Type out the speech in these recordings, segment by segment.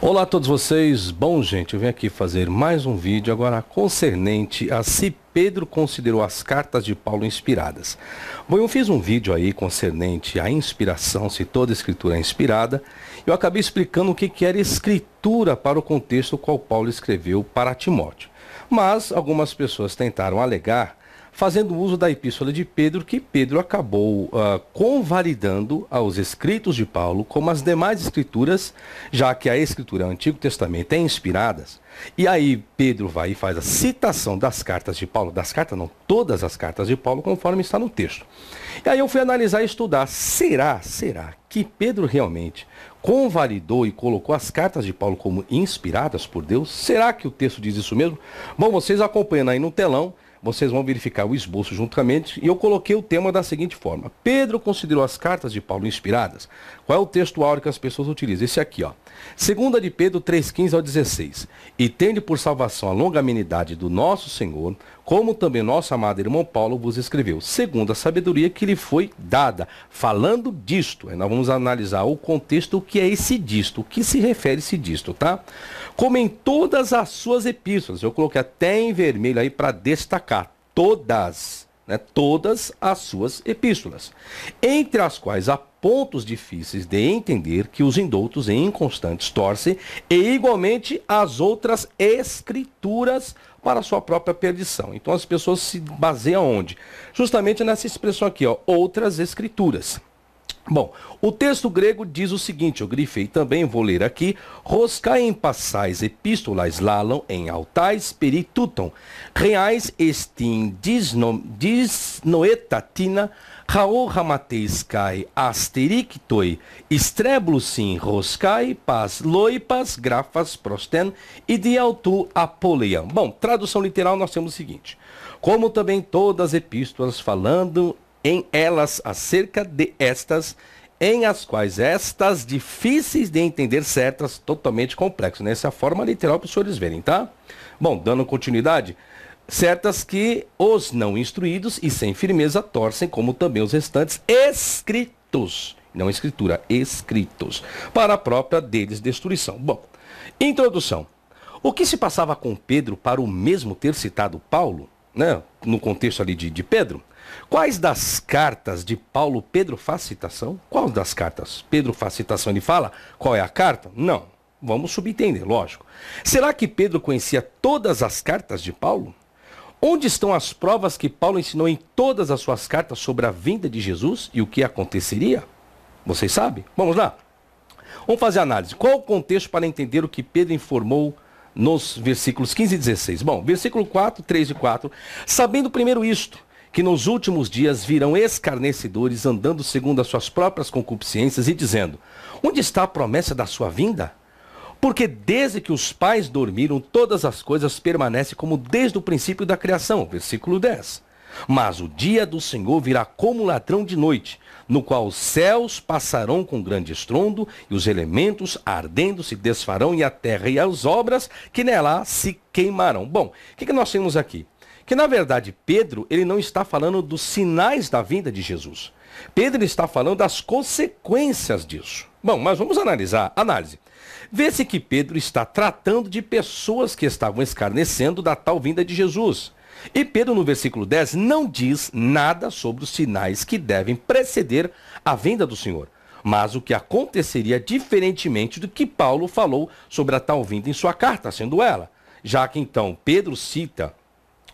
Olá a todos vocês, bom gente, eu vim aqui fazer mais um vídeo agora concernente a se Pedro considerou as cartas de Paulo inspiradas. Bom, eu fiz um vídeo aí concernente à inspiração, se toda escritura é inspirada, eu acabei explicando o que, que era escritura para o contexto qual Paulo escreveu para Timóteo. Mas algumas pessoas tentaram alegar fazendo uso da epístola de Pedro, que Pedro acabou uh, convalidando aos escritos de Paulo, como as demais escrituras, já que a escritura o Antigo Testamento é inspiradas. E aí Pedro vai e faz a citação das cartas de Paulo, das cartas não, todas as cartas de Paulo, conforme está no texto. E aí eu fui analisar e estudar, será, será que Pedro realmente convalidou e colocou as cartas de Paulo como inspiradas por Deus? Será que o texto diz isso mesmo? Bom, vocês acompanhando aí no telão, vocês vão verificar o esboço juntamente e eu coloquei o tema da seguinte forma. Pedro considerou as cartas de Paulo inspiradas. Qual é o texto áureo que as pessoas utilizam? Esse aqui, ó. Segunda de Pedro 3,15 ao 16. E tende por salvação a longa amenidade do nosso Senhor, como também nosso amado irmão Paulo vos escreveu, segundo a sabedoria que lhe foi dada. Falando disto, nós vamos analisar o contexto, o que é esse disto, o que se refere esse disto, tá? Como em todas as suas epístolas, eu coloquei até em vermelho aí para destacar todas, né, todas as suas epístolas, entre as quais há pontos difíceis de entender que os indoutos e inconstantes torcem, e igualmente as outras escrituras para sua própria perdição. Então as pessoas se baseiam onde? Justamente nessa expressão aqui, ó, outras escrituras. Bom, o texto grego diz o seguinte, eu grifei também, vou ler aqui. Roscai em passais epístolas lalam em altais peritutum reais estin disnoetatina, rao ramatescai asterictoi, estreblusin roscai pas loipas grafas prosten, e de idealtu apoleiam. Bom, tradução literal nós temos o seguinte. Como também todas as epístolas falando em elas acerca de estas, em as quais estas difíceis de entender certas, totalmente complexas. Né? Essa é a forma literal para os senhores verem, tá? Bom, dando continuidade, certas que os não instruídos e sem firmeza torcem, como também os restantes escritos, não escritura, escritos, para a própria deles destruição. Bom, introdução. O que se passava com Pedro para o mesmo ter citado Paulo, né, no contexto ali de, de Pedro, Quais das cartas de Paulo Pedro faz citação? Qual das cartas? Pedro faz citação, ele fala qual é a carta? Não. Vamos subentender, lógico. Será que Pedro conhecia todas as cartas de Paulo? Onde estão as provas que Paulo ensinou em todas as suas cartas sobre a vinda de Jesus e o que aconteceria? Vocês sabem? Vamos lá. Vamos fazer a análise. Qual o contexto para entender o que Pedro informou nos versículos 15 e 16? Bom, versículo 4, 3 e 4. Sabendo primeiro isto, que nos últimos dias virão escarnecedores andando segundo as suas próprias concupiscências e dizendo: Onde está a promessa da sua vinda? Porque desde que os pais dormiram, todas as coisas permanecem como desde o princípio da criação. Versículo 10. Mas o dia do Senhor virá como ladrão de noite, no qual os céus passarão com grande estrondo, e os elementos ardendo se desfarão, e a terra e as obras que nela se queimarão. Bom, o que, que nós temos aqui? Que na verdade Pedro, ele não está falando dos sinais da vinda de Jesus. Pedro está falando das consequências disso. Bom, mas vamos analisar. Análise. Vê-se que Pedro está tratando de pessoas que estavam escarnecendo da tal vinda de Jesus. E Pedro, no versículo 10, não diz nada sobre os sinais que devem preceder a vinda do Senhor, mas o que aconteceria diferentemente do que Paulo falou sobre a tal vinda em sua carta, sendo ela. Já que então Pedro cita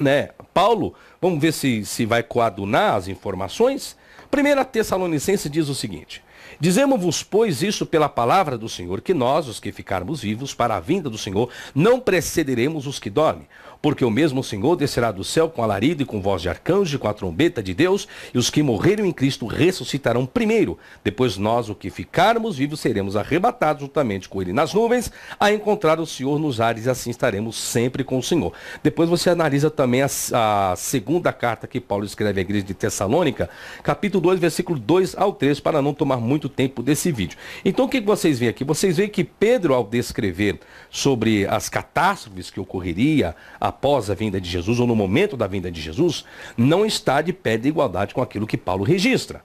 né, Paulo, vamos ver se, se vai coadunar as informações. Primeira Tessalonicense diz o seguinte: Dizemos-vos, pois, isso pela palavra do Senhor, que nós, os que ficarmos vivos para a vinda do Senhor, não precederemos os que dormem. Porque o mesmo Senhor descerá do céu com alarido e com voz de arcanjo e com a trombeta de Deus, e os que morreram em Cristo ressuscitarão primeiro. Depois nós, o que ficarmos vivos, seremos arrebatados juntamente com ele nas nuvens, a encontrar o Senhor nos ares, e assim estaremos sempre com o Senhor. Depois você analisa também a, a segunda carta que Paulo escreve à igreja de Tessalônica, capítulo 2, versículo 2 ao 3, para não tomar muito muito tempo desse vídeo. Então o que vocês veem aqui? Vocês veem que Pedro, ao descrever sobre as catástrofes que ocorreria após a vinda de Jesus ou no momento da vinda de Jesus, não está de pé de igualdade com aquilo que Paulo registra.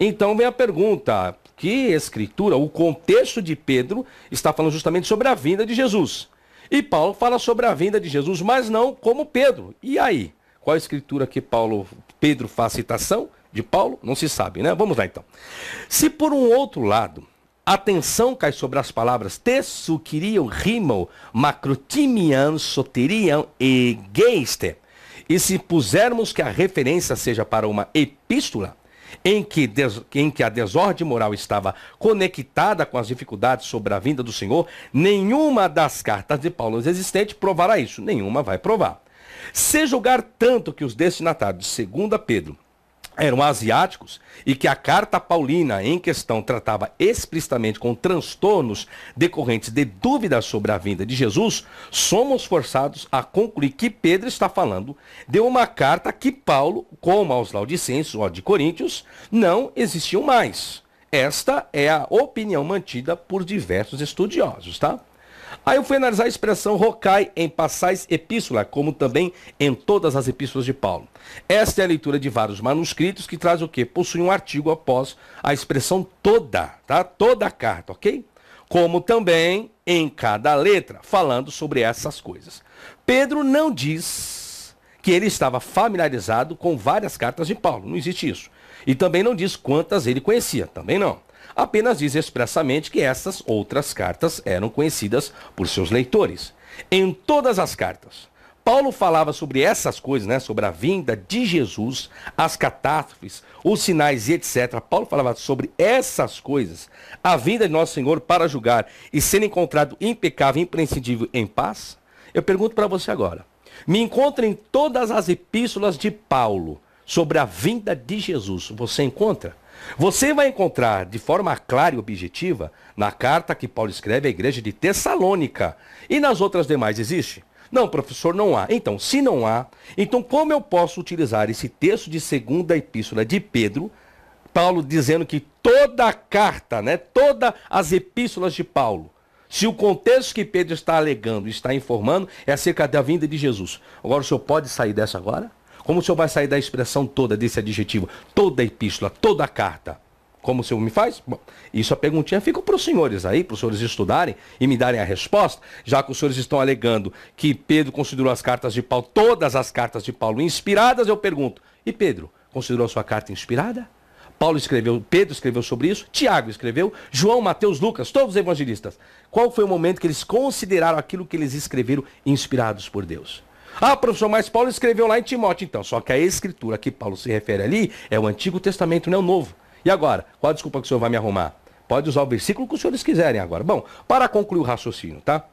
Então vem a pergunta: que escritura, o contexto de Pedro está falando justamente sobre a vinda de Jesus? E Paulo fala sobre a vinda de Jesus, mas não como Pedro. E aí? Qual a escritura que Paulo, Pedro faz citação de Paulo? Não se sabe, né? Vamos lá então. Se por um outro lado, atenção cai sobre as palavras tesu, quiriam, rimam, macrotimian, soterian e Geiste, e se pusermos que a referência seja para uma epístola, em que, des... em que a desordem moral estava conectada com as dificuldades sobre a vinda do Senhor, nenhuma das cartas de Paulo existente provará isso. Nenhuma vai provar. Se julgar tanto que os destinatários de 2 Pedro eram asiáticos e que a carta paulina em questão tratava explicitamente com transtornos decorrentes de dúvidas sobre a vinda de Jesus, somos forçados a concluir que Pedro está falando de uma carta que Paulo, como aos laudicenses ou de Coríntios, não existiu mais. Esta é a opinião mantida por diversos estudiosos, tá? Aí eu fui analisar a expressão rocai em passais epístola, como também em todas as epístolas de Paulo. Esta é a leitura de vários manuscritos que traz o quê? Possui um artigo após a expressão toda, tá? Toda a carta, ok? Como também em cada letra, falando sobre essas coisas. Pedro não diz que ele estava familiarizado com várias cartas de Paulo, não existe isso. E também não diz quantas ele conhecia, também não apenas diz expressamente que essas outras cartas eram conhecidas por seus leitores. Em todas as cartas, Paulo falava sobre essas coisas, né? Sobre a vinda de Jesus, as catástrofes, os sinais e etc. Paulo falava sobre essas coisas, a vinda de nosso Senhor para julgar e ser encontrado impecável, imprescindível, em paz. Eu pergunto para você agora. Me encontra em todas as epístolas de Paulo sobre a vinda de Jesus. Você encontra? Você vai encontrar de forma clara e objetiva na carta que Paulo escreve à igreja de Tessalônica. E nas outras demais existe? Não, professor, não há. Então, se não há, então como eu posso utilizar esse texto de segunda epístola de Pedro, Paulo dizendo que toda a carta, né, todas as epístolas de Paulo, se o contexto que Pedro está alegando, está informando, é acerca da vinda de Jesus. Agora o senhor pode sair dessa agora? Como o senhor vai sair da expressão toda desse adjetivo? Toda epístola, toda carta. Como o senhor me faz? Bom, isso a perguntinha fica para os senhores aí, para os senhores estudarem e me darem a resposta, já que os senhores estão alegando que Pedro considerou as cartas de Paulo, todas as cartas de Paulo inspiradas, eu pergunto, e Pedro, considerou a sua carta inspirada? Paulo escreveu, Pedro escreveu sobre isso, Tiago escreveu, João, Mateus, Lucas, todos os evangelistas. Qual foi o momento que eles consideraram aquilo que eles escreveram inspirados por Deus? Ah, professor, mas Paulo escreveu lá em Timóteo, então. Só que a escritura que Paulo se refere ali é o Antigo Testamento, não é o Novo. E agora? Qual a desculpa que o senhor vai me arrumar? Pode usar o versículo que os senhores quiserem agora. Bom, para concluir o raciocínio, tá?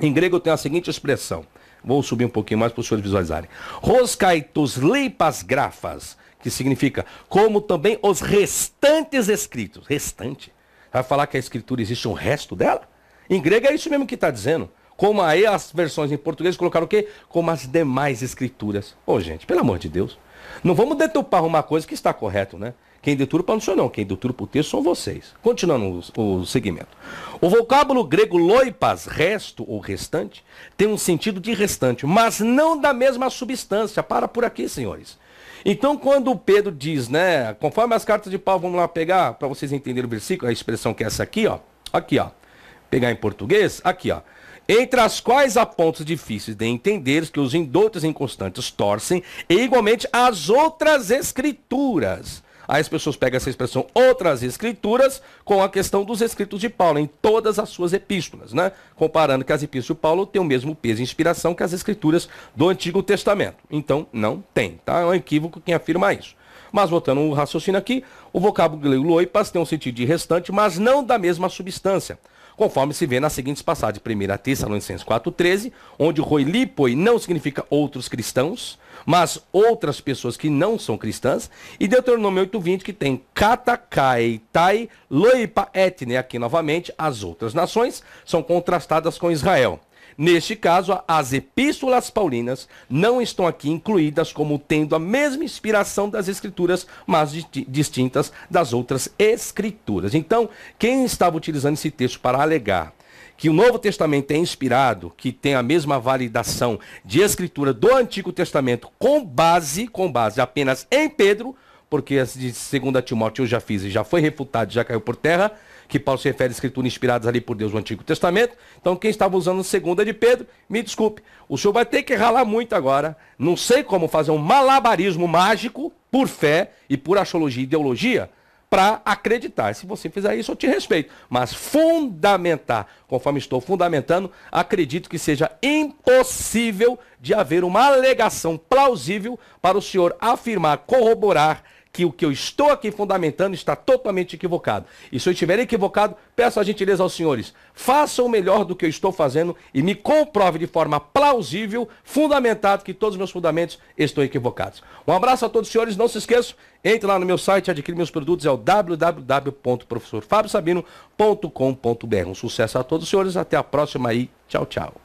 Em grego tem a seguinte expressão. Vou subir um pouquinho mais para os senhores visualizarem. Roscaitos leipas grafas, que significa como também os restantes escritos. Restante. Vai falar que a escritura existe um resto dela? Em grego é isso mesmo que está dizendo. Como aí as versões em português colocaram o quê? Como as demais escrituras. Ô, oh, gente, pelo amor de Deus. Não vamos deturpar uma coisa que está correto, né? Quem deturpa não sou não, quem deturpa o texto são vocês. Continuando o, o segmento. O vocábulo grego loipas, resto ou restante, tem um sentido de restante, mas não da mesma substância. Para por aqui, senhores. Então, quando o Pedro diz, né, conforme as cartas de Paulo, vamos lá pegar, para vocês entenderem o versículo, a expressão que é essa aqui, ó. Aqui, ó. Pegar em português, aqui, ó entre as quais há pontos difíceis de entender que os indoutos inconstantes torcem, e igualmente as outras escrituras. Aí as pessoas pegam essa expressão outras escrituras com a questão dos escritos de Paulo em todas as suas epístolas, né? Comparando que as epístolas de Paulo têm o mesmo peso e inspiração que as escrituras do Antigo Testamento. Então, não tem, tá? É um equívoco quem afirma isso. Mas voltando o raciocínio aqui, o vocábulo loipas tem um sentido de restante, mas não da mesma substância. Conforme se vê nas seguintes passagens, 1 Tessalonicenses 4,13, onde roilipoi não significa outros cristãos, mas outras pessoas que não são cristãs, e Deuteronômio 8,20, que tem katakaitai tai loipa etne, aqui novamente, as outras nações são contrastadas com Israel. Neste caso, as epístolas paulinas não estão aqui incluídas como tendo a mesma inspiração das escrituras, mas distintas das outras escrituras. Então, quem estava utilizando esse texto para alegar que o Novo Testamento é inspirado, que tem a mesma validação de escritura do Antigo Testamento com base, com base apenas em Pedro, porque as de 2 Timóteo eu já fiz e já foi refutado, já caiu por terra que Paulo se refere a escrituras inspiradas ali por Deus no Antigo Testamento. Então, quem estava usando a segunda de Pedro, me desculpe, o senhor vai ter que ralar muito agora. Não sei como fazer um malabarismo mágico por fé e por astrologia e ideologia para acreditar. Se você fizer isso, eu te respeito. Mas fundamentar, conforme estou fundamentando, acredito que seja impossível de haver uma alegação plausível para o senhor afirmar, corroborar, que o que eu estou aqui fundamentando está totalmente equivocado. E se eu estiver equivocado, peço a gentileza aos senhores, façam melhor do que eu estou fazendo e me comprove de forma plausível, fundamentado, que todos os meus fundamentos estão equivocados. Um abraço a todos os senhores, não se esqueçam, entre lá no meu site, adquire meus produtos, é o www.professorfabiosabino.com.br. Um sucesso a todos os senhores, até a próxima aí, tchau, tchau.